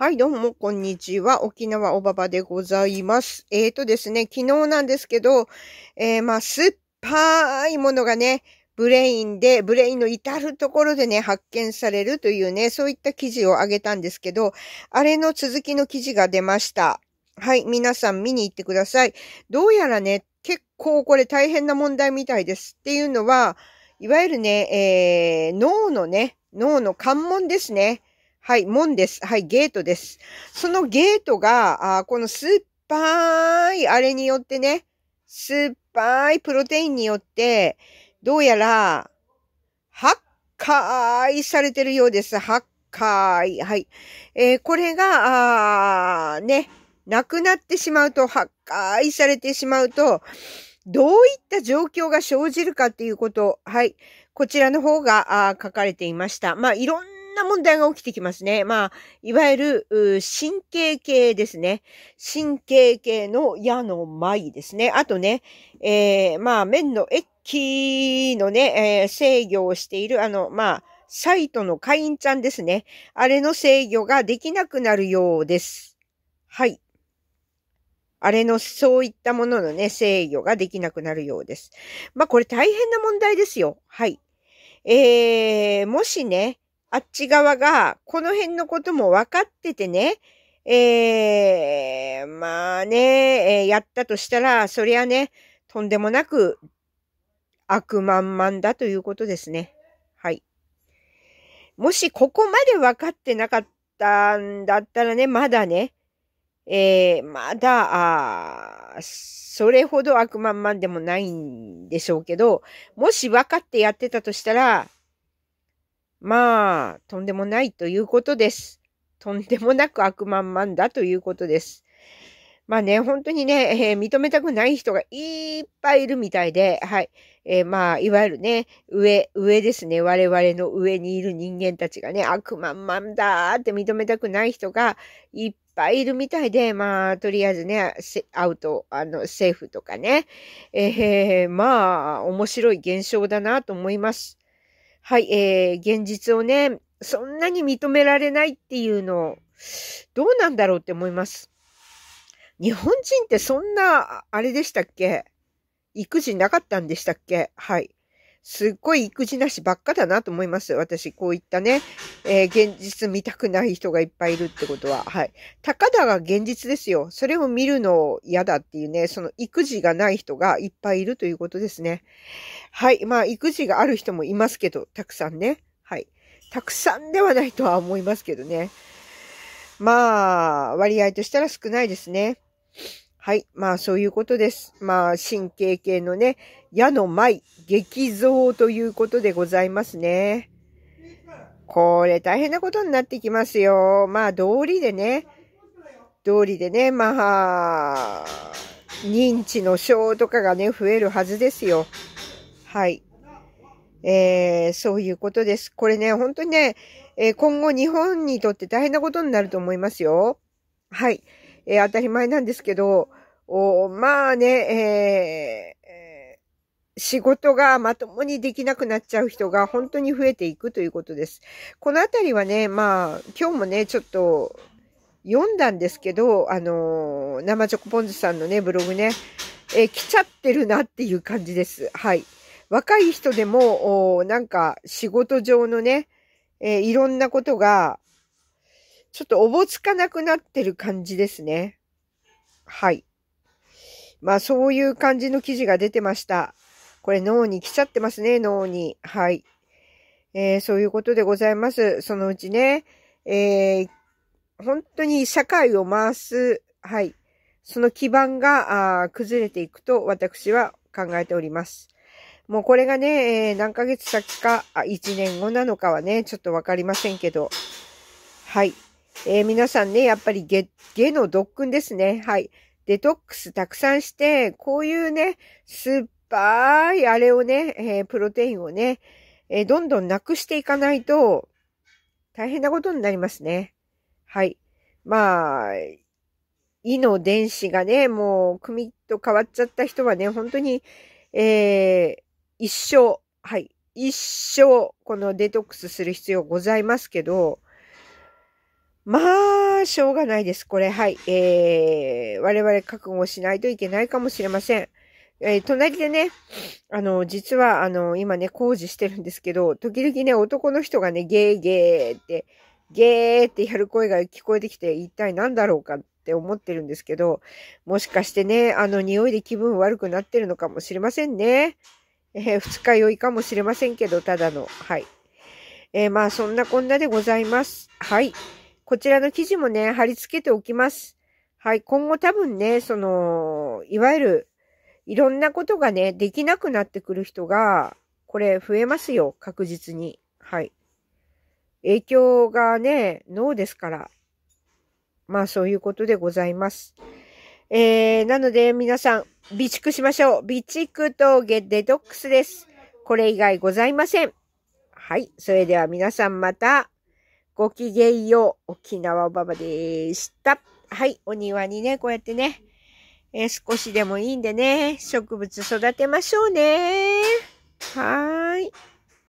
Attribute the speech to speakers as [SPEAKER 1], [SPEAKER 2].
[SPEAKER 1] はい、どうも、こんにちは。沖縄おばばでございます。えーとですね、昨日なんですけど、えー、まあ、酸っぱいものがね、ブレインで、ブレインの至るところでね、発見されるというね、そういった記事をあげたんですけど、あれの続きの記事が出ました。はい、皆さん見に行ってください。どうやらね、結構これ大変な問題みたいです。っていうのは、いわゆるね、えー、脳のね、脳の関門ですね。はい、門です。はい、ゲートです。そのゲートが、あこの酸っぱいあれによってね、酸っぱいプロテインによって、どうやら、発壊されてるようです。発解。はい。えー、これが、あね、なくなってしまうと、発壊されてしまうと、どういった状況が生じるかっていうこと、はい。こちらの方が書かれていました。まあ、いろんな問題が起きてきますね。まあ、いわゆる、神経系ですね。神経系の矢の舞ですね。あとね、えー、まあ、面の液ーのね、えー、制御をしている、あの、まあ、サイトの会員ちゃんですね。あれの制御ができなくなるようです。はい。あれの、そういったもののね、制御ができなくなるようです。まあ、これ大変な問題ですよ。はい。えー、もしね、あっち側が、この辺のことも分かっててね、えー、まあね、えー、やったとしたら、そりゃね、とんでもなく悪まんだということですね。はい。もしここまで分かってなかったんだったらね、まだね、えー、まだ、あそれほど悪まんでもないんでしょうけど、もし分かってやってたとしたら、まあ、とんでもないということです。とんでもなく悪満々だということです。まあね、本当にね、えー、認めたくない人がいっぱいいるみたいで、はい。えー、まあ、いわゆるね、上、上ですね。我々の上にいる人間たちがね、悪満々だーって認めたくない人がいっぱいいるみたいで、まあ、とりあえずね、アウト、あの、セーフとかね。えー、まあ、面白い現象だなと思います。はい、えー、現実をね、そんなに認められないっていうの、どうなんだろうって思います。日本人ってそんな、あれでしたっけ育児なかったんでしたっけはい。すっごい育児なしばっかだなと思います。私、こういったね、えー、現実見たくない人がいっぱいいるってことは。はい。たかだが現実ですよ。それを見るの嫌だっていうね、その育児がない人がいっぱいいるということですね。はい。まあ、育児がある人もいますけど、たくさんね。はい。たくさんではないとは思いますけどね。まあ、割合としたら少ないですね。はい。まあ、そういうことです。まあ、神経系のね、矢の舞、激増ということでございますね。これ、大変なことになってきますよ。まあ、道理でね、道理でね、まあ、認知の症とかがね、増えるはずですよ。はい。えー、そういうことです。これね、本当にね、えー、今後日本にとって大変なことになると思いますよ。はい。えー、当たり前なんですけど、おまあね、えー、仕事がまともにできなくなっちゃう人が本当に増えていくということです。このあたりはね、まあ、今日もね、ちょっと読んだんですけど、あのー、生チョコポンズさんのね、ブログね、えー、来ちゃってるなっていう感じです。はい。若い人でも、おなんか仕事上のね、えー、いろんなことが、ちょっとおぼつかなくなってる感じですね。はい。まあそういう感じの記事が出てました。これ脳に来ちゃってますね、脳に。はい。えー、そういうことでございます。そのうちね、えー、本当に社会を回す、はい。その基盤があ崩れていくと私は考えております。もうこれがね、えー、何ヶ月先か、あ、1年後なのかはね、ちょっとわかりませんけど。はい。えー、皆さんね、やっぱり下、下の特訓ですね。はい。デトックスたくさんして、こういうね、酸っぱいあれをね、えー、プロテインをね、えー、どんどんなくしていかないと、大変なことになりますね。はい。まあ、胃の電子がね、もう、組と変わっちゃった人はね、本当に、えー、一生、はい、一生、このデトックスする必要ございますけど、まあ、しょうがないです。これ、はい。えー、我々覚悟しないといけないかもしれません。えー、隣でね、あの、実は、あの、今ね、工事してるんですけど、時々ね、男の人がね、ゲーゲーって、ゲーってやる声が聞こえてきて、一体何だろうかって思ってるんですけど、もしかしてね、あの、匂いで気分悪くなってるのかもしれませんね。えー、二日酔いかもしれませんけど、ただの。はい。えー、まあ、そんなこんなでございます。はい。こちらの記事もね、貼り付けておきます。はい、今後多分ね、その、いわゆる、いろんなことがね、できなくなってくる人が、これ増えますよ、確実に。はい。影響がね、脳ですから。まあそういうことでございます。えー、なので皆さん、備蓄しましょう。備蓄峠デトックスです。これ以外ございません。はい。それでは皆さんまた。ごきげんよう、沖縄ばばでした。はい、お庭にね、こうやってね、えー、少しでもいいんでね、植物育てましょうね。はーい。